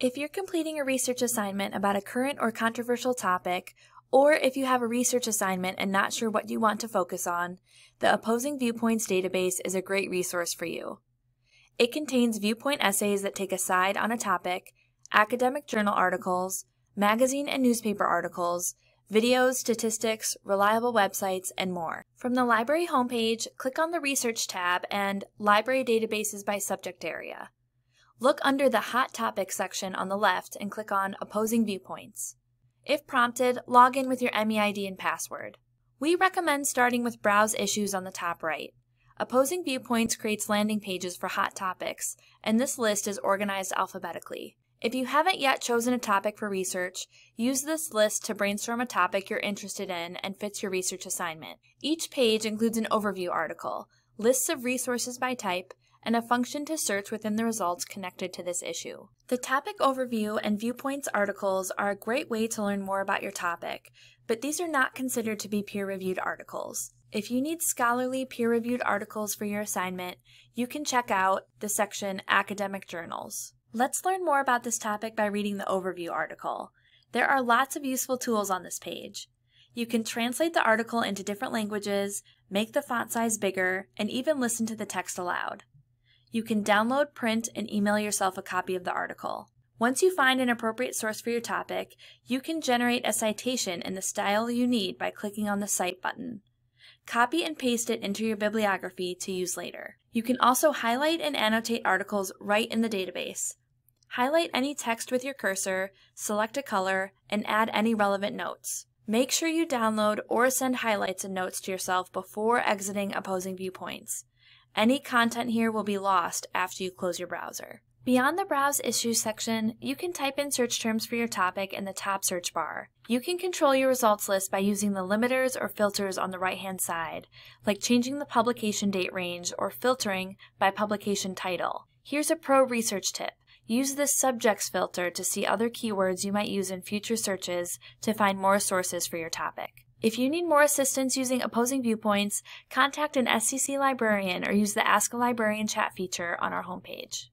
If you're completing a research assignment about a current or controversial topic, or if you have a research assignment and not sure what you want to focus on, the Opposing Viewpoints database is a great resource for you. It contains viewpoint essays that take a side on a topic, academic journal articles, magazine and newspaper articles, videos, statistics, reliable websites, and more. From the library homepage, click on the Research tab and Library Databases by Subject Area. Look under the Hot Topics section on the left and click on Opposing Viewpoints. If prompted, log in with your MEID and password. We recommend starting with Browse Issues on the top right. Opposing Viewpoints creates landing pages for hot topics, and this list is organized alphabetically. If you haven't yet chosen a topic for research, use this list to brainstorm a topic you're interested in and fits your research assignment. Each page includes an overview article, lists of resources by type, and a function to search within the results connected to this issue. The topic overview and viewpoints articles are a great way to learn more about your topic, but these are not considered to be peer-reviewed articles. If you need scholarly peer-reviewed articles for your assignment, you can check out the section Academic Journals. Let's learn more about this topic by reading the overview article. There are lots of useful tools on this page. You can translate the article into different languages, make the font size bigger, and even listen to the text aloud. You can download, print, and email yourself a copy of the article. Once you find an appropriate source for your topic, you can generate a citation in the style you need by clicking on the Cite button. Copy and paste it into your bibliography to use later. You can also highlight and annotate articles right in the database. Highlight any text with your cursor, select a color, and add any relevant notes. Make sure you download or send highlights and notes to yourself before exiting opposing viewpoints. Any content here will be lost after you close your browser. Beyond the Browse Issues section, you can type in search terms for your topic in the top search bar. You can control your results list by using the limiters or filters on the right-hand side, like changing the publication date range or filtering by publication title. Here's a pro research tip. Use this subjects filter to see other keywords you might use in future searches to find more sources for your topic. If you need more assistance using opposing viewpoints, contact an SCC librarian or use the Ask a Librarian chat feature on our homepage.